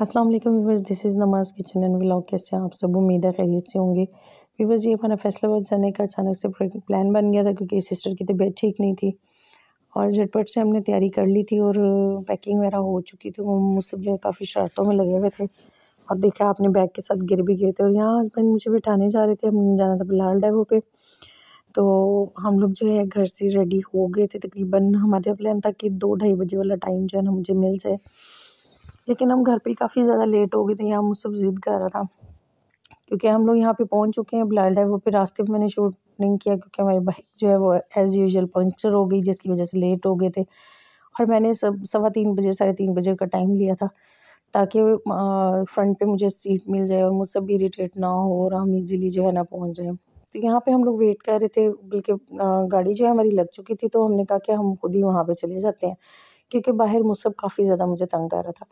अस्सलाम वालेकुम viewers this is नमाज किचन एंड व्लॉग कैसे आप सब उम्मीद है खैरियत से होंगे व्यूवर्स ये अपना फैसलाबाद जाने का अचानक से प्लान बन गया था क्योंकि सिस्टर की तबीयत ठीक नहीं थी और झटपट से हमने तैयारी कर ली थी और पैकिंग वगैरह हो चुकी थी वो मुझसे जो है काफ़ी शर्तों में लगे हुए थे और देखा आपने बैग के साथ गिर भी गए थे और यहाँ हस्बैंड मुझे बिठाने जा रहे थे हमने जाना था लाल डेवो पे तो हम लोग जो है घर से रेडी हो गए थे तकरीबन हमारे प्लान था कि दो ढाई बजे वाला टाइम जो है ना मुझे मिल जाए लेकिन हम घर पे ही काफ़ी ज़्यादा लेट हो गए थे यहाँ मुझसे ज़िद कर रहा था क्योंकि हम लोग यहाँ पे पहुँच चुके हैं ब्लड है वो पे रास्ते में मैंने शूट नहीं किया क्योंकि हमारी बाइक जो है वो एज़ यूजल पंक्चर हो गई जिसकी वजह से लेट हो गए थे और मैंने सब सवा तीन बजे साढ़े तीन बजे का टाइम लिया था ताकि फ्रंट पे मुझे सीट मिल जाए और मुझसे भी इरीटेट ना हो और हम इजीली जो है ना पहुँच जाएँ तो यहाँ पे हम लोग वेट कर रहे थे बल्कि गाड़ी जो है हमारी लग चुकी थी तो हमने कहा कि हम खुद ही वहाँ पे चले जाते हैं क्योंकि बाहर मौसम काफ़ी ज़्यादा मुझे तंग कर रहा था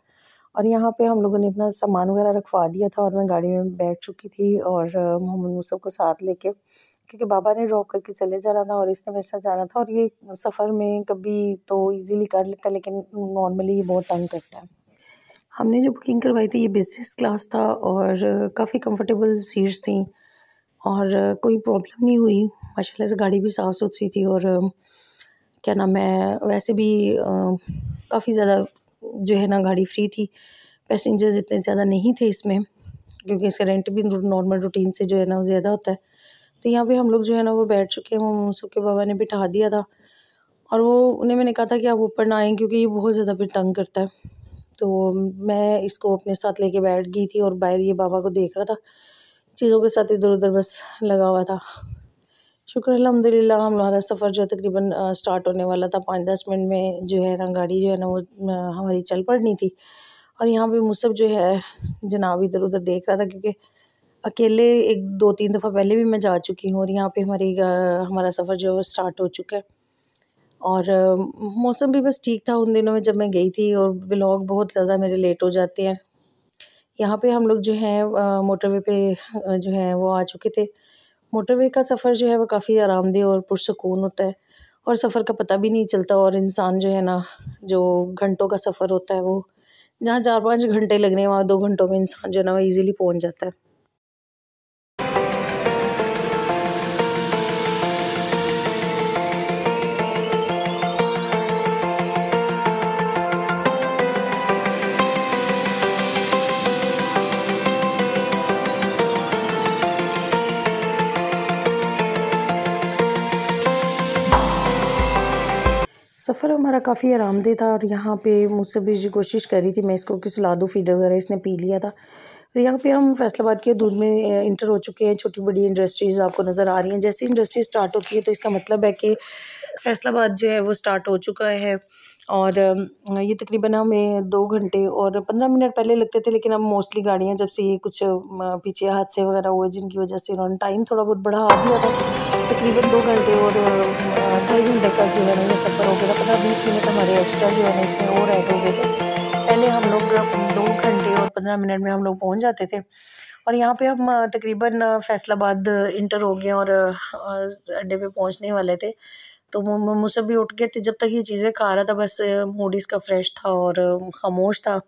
और यहाँ पे हम लोगों ने अपना सामान वगैरह रखवा दिया था और मैं गाड़ी में बैठ चुकी थी और मोहम्मद मूसब को साथ लेके क्योंकि बाबा ने ड्रॉप करके चले जाना था और इसने मेरे साथ जाना था और ये सफ़र में कभी तो इजीली कर लेता लेकिन नॉर्मली ये बहुत तंग करता है हमने जो बुकिंग करवाई थी ये बिजनेस क्लास था और काफ़ी कम्फर्टेबल सीट्स थी और कोई प्रॉब्लम नहीं हुई माशाला से गाड़ी भी साफ़ सुथरी थी और क्या नाम है वैसे भी काफ़ी ज़्यादा जो है ना गाड़ी फ्री थी पैसेंजर्स इतने ज़्यादा नहीं थे इसमें क्योंकि इसका रेंट भी नॉर्मल रूटीन से जो है ना वो ज़्यादा होता है तो यहाँ पे हम लोग जो है ना वो बैठ चुके हैं वो सबके बाबा ने बिठा दिया था और वो उन्हें मैंने कहा था कि आप ऊपर ना आएँ क्योंकि ये बहुत ज़्यादा फिर तंग करता है तो मैं इसको अपने साथ लेके बैठ गई थी और बाहर ये बाबा को देख रहा था चीज़ों के साथ इधर उधर बस लगा हुआ था शुक्र अलहमदिल्ला हमारा सफ़र जो है तकरीबन स्टार्ट होने वाला था पाँच दस मिनट में जो है ना गाड़ी जो है ना वो हमारी चल पड़नी थी और यहाँ पर मुसब जो है जनाब इधर उधर देख रहा था क्योंकि अकेले एक दो तीन दफ़ा पहले भी मैं जा चुकी हूँ और यहाँ पे हमारी हमारा सफ़र जो है स्टार्ट हो चुका है और मौसम भी बस ठीक था उन दिनों में जब मैं गई थी और ब्लॉग बहुत ज़्यादा मेरे लेट हो जाते हैं यहाँ पे हम लोग जो हैं मोटरवे पे जो हैं वो आ चुके थे मोटरवे का सफ़र जो है वो काफ़ी आरामदेह और पुरसकून होता है और सफ़र का पता भी नहीं चलता और इंसान जो है ना जो घंटों का सफ़र होता है वो जहाँ चार पाँच घंटे लगने वहाँ दो घंटों में इंसान जो है ना वो ईज़िली पहुँच जाता है सफ़र हमारा काफ़ी आरामदेह था और यहाँ पे मुझसे भी कोशिश कर रही थी मैं इसको किस लादू फीडर वगैरह इसने पी लिया था और यहाँ पे हम फैसलाबाद के दूध में इंटर हो चुके हैं छोटी बड़ी इंडस्ट्रीज़ आपको नज़र आ रही हैं जैसे इंडस्ट्री स्टार्ट होती है तो इसका मतलब है कि फैसलाबाद जो है वो स्टार्ट हो चुका है और ये तकरीबन हमें दो घंटे और पंद्रह मिनट पहले लगते थे लेकिन अब मोस्टली गाड़ियाँ जब से ये कुछ पीछे हादसे वगैरह हुए जिनकी वजह से उन्होंने टाइम थोड़ा बहुत बढ़ा दिया था तकरीबन दो घंटे और ढाई घंटे का जो है ना सफ़र हो गया था पंद्रह बीस मिनट हमारे एक्स्ट्रा जो है ना इसमें और ऐड हो गए थे पहले हम लोग दो घंटे और पंद्रह मिनट में हम लोग पहुँच जाते थे और यहाँ पे हम तकरीबन फैसलाबाद इंटर हो गए और अड्डे पे पहुँचने वाले थे तो मुझसे भी उठ गए थे जब तक ये चीज़ें खा रहा था बस मूड इसका फ्रेश था और खामोश था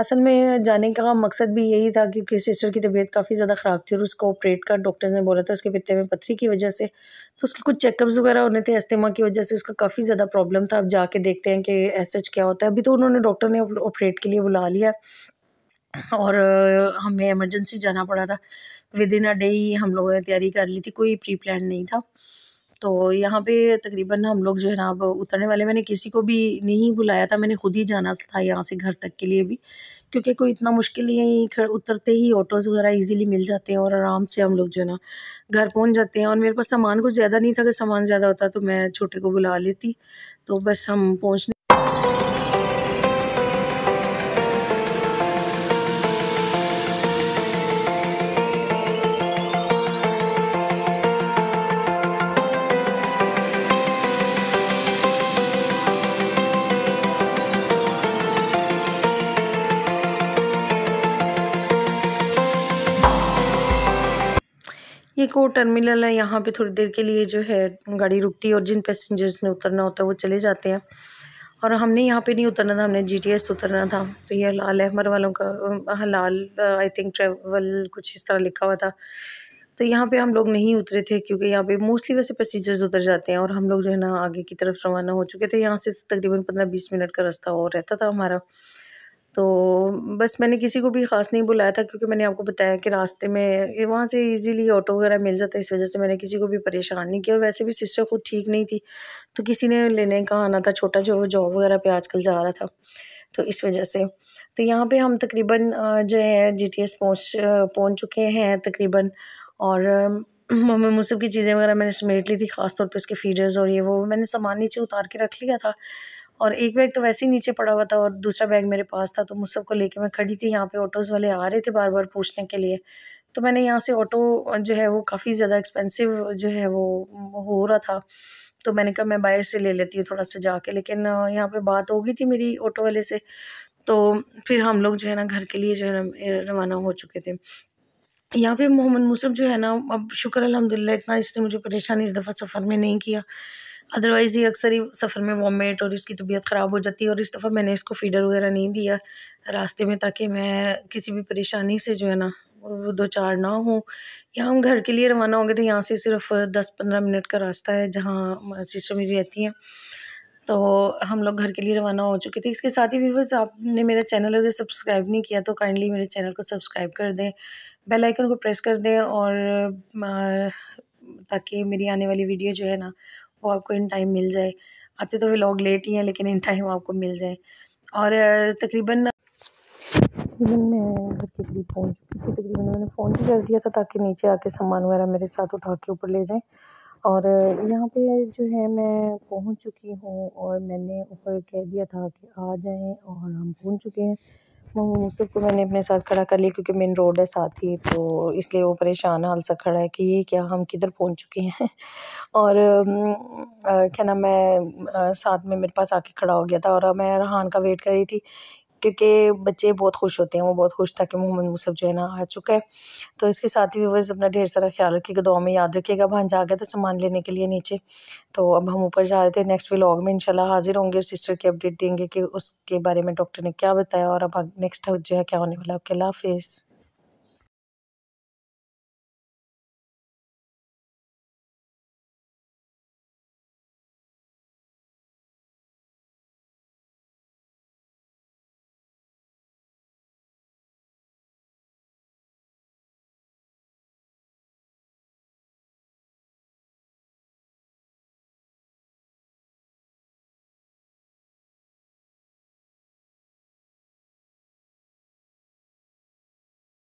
असल में जाने का मकसद भी यही था क्योंकि सिस्टर की तबीयत काफ़ी ज़्यादा ख़राब थी और उसको ऑपरेट कर डॉक्टर ने बोला था उसके पिते में पथरी की वजह से तो उसके कुछ चेकअप्स वगैरह होने थे अस्थमा की वजह से उसका काफ़ी ज़्यादा प्रॉब्लम था अब जाके देखते हैं कि ऐसा क्या होता है अभी तो उन्होंने डॉक्टर ने ऑपरेट के लिए बुला लिया और हमें एमरजेंसी जाना पड़ा था विद इन अ डे ही हम लोगों ने तैयारी कर ली थी कोई प्री प्लान नहीं था तो यहाँ पे तकरीबन हम लोग जो है ना अब उतरने वाले मैंने किसी को भी नहीं बुलाया था मैंने खुद ही जाना था यहाँ से घर तक के लिए भी क्योंकि कोई इतना मुश्किल नहीं उतरते ही ऑटोज़ वगैरह इजीली मिल जाते हैं और आराम से हम लोग जो है ना घर पहुँच जाते हैं और मेरे पास सामान कुछ ज़्यादा नहीं था अगर सामान ज़्यादा होता तो मैं छोटे को बुला लेती तो बस हम पहुँचने ये को टर्मिनल है यहाँ पे थोड़ी देर के लिए जो है गाड़ी रुकती है और जिन पैसेंजर्स ने उतरना होता है वो चले जाते हैं और हमने यहाँ पे नहीं उतरना था हमने जीटीएस उतरना था तो ये लाल अहमर वालों का हलाल आई थिंक ट्रेवल कुछ इस तरह लिखा हुआ था तो यहाँ पे हम लोग नहीं उतरे थे क्योंकि यहाँ पे मोस्टली वैसे पैसेंजर्स उतर जाते हैं और हम लोग जो है ना आगे की तरफ रवाना हो चुके थे यहाँ से तकरीबन पंद्रह बीस मिनट का रास्ता और रहता था हमारा तो बस मैंने किसी को भी ख़ास नहीं बुलाया था क्योंकि मैंने आपको बताया कि रास्ते में वहाँ से इजीली ऑटो वगैरह मिल जाता है इस वजह से मैंने किसी को भी परेशान नहीं किया और वैसे भी सिस्टर खुद ठीक नहीं थी तो किसी ने लेने का आना था छोटा जो जॉब वगैरह पे आजकल जा रहा था तो इस वजह से तो यहाँ पर हम तकरीबन जो है जी टी एस पहुँच पहुँच चुके हैं तकरीबन और मम्मी मुसब की चीज़ें वगैरह मैंने समेट ली थी ख़ास तौर पर उसके फीडर्स और ये वो मैंने सामान नीचे उतार के रख लिया था और एक बैग तो वैसे ही नीचे पड़ा हुआ था और दूसरा बैग मेरे पास था तो मुझ सबको लेके मैं खड़ी थी यहाँ पे ऑटोज़ वाले आ रहे थे बार बार पूछने के लिए तो मैंने यहाँ से ऑटो जो है वो काफ़ी ज़्यादा एक्सपेंसिव जो है वो हो रहा था तो मैंने कहा मैं बाहर से ले लेती हूँ थोड़ा सा जाके लेकिन यहाँ पे बात हो गई थी मेरी ऑटो वाले से तो फिर हम लोग जो है ना घर के लिए जो है ना रवाना हो चुके थे यहाँ पे मोहम्मद मूसब जो है ना अब शुक्र अलहमदिल्ला इतना इसने मुझे परेशानी इस दफ़ा सफ़र में नहीं किया अदरवाइज़ ही अक्सर ही सफ़र में वॉमिट और इसकी तबीयत ख़राब हो जाती है और इस दफ़ा मैंने इसको फीडर वगैरह नहीं दिया रास्ते में ताकि मैं किसी भी परेशानी से जो है ना वो दो चार ना हो या हम घर के लिए रवाना होंगे तो यहाँ से सिर्फ दस पंद्रह मिनट का रास्ता है जहाँ सिस्टर मेरी रहती हैं तो हम लोग घर के लिए रवाना हो चुके थे इसके साथ ही व्यूवर्स आपने मेरा चैनल अगर सब्सक्राइब नहीं किया तो काइंडली मेरे चैनल को सब्सक्राइब कर दें बेल आइकन को प्रेस कर दें और ताकि मेरी आने वाली वीडियो जो है ना वो आपको इन टाइम मिल जाए आते तो व्लॉग लेट ही हैं लेकिन इन टाइम आपको मिल जाए और तकरीबन तकरीबन मैं घर के करीब पहुँच चुकी थी तकरीबन मैंने फ़ोन भी कर दिया था ताकि नीचे आके सामान वगैरह मेरे साथ उठा के ऊपर ले जाएं और यहाँ पे जो है मैं पहुँच चुकी हूँ और मैंने ऊपर कह दिया था कि आ जाएं और हम पहुँच चुके हैं यूसुफ हम्म, को मैंने अपने साथ खड़ा कर लिया क्योंकि मेन रोड है साथ ही तो इसलिए वो परेशान हाल सा खड़ा है कि ये क्या हम किधर पहुंच चुके हैं और क्या ना मैं साथ में मेरे पास आके खड़ा हो गया था और मैं रहान का वेट कर रही थी क्योंकि बच्चे बहुत खुश होते हैं वो बहुत खुश था कि मोहम्मद मुसफ़ जो है ना आ चुका है तो इसके साथ ही व्यवर्स अपना ढेर सारा ख्याल रखिएगा दुआ में याद रखिएगा भांजा जा गया था सामान लेने के लिए नीचे तो अब हम ऊपर जा रहे थे नेक्स्ट व्लॉग में इंशाल्लाह हाजिर होंगे और सिस्टर की अपडेट देंगे कि उसके बारे में डॉक्टर ने क्या बताया और अब नेक्स्ट जो है क्या होने वाला है आपके अल्लाह हाफिज़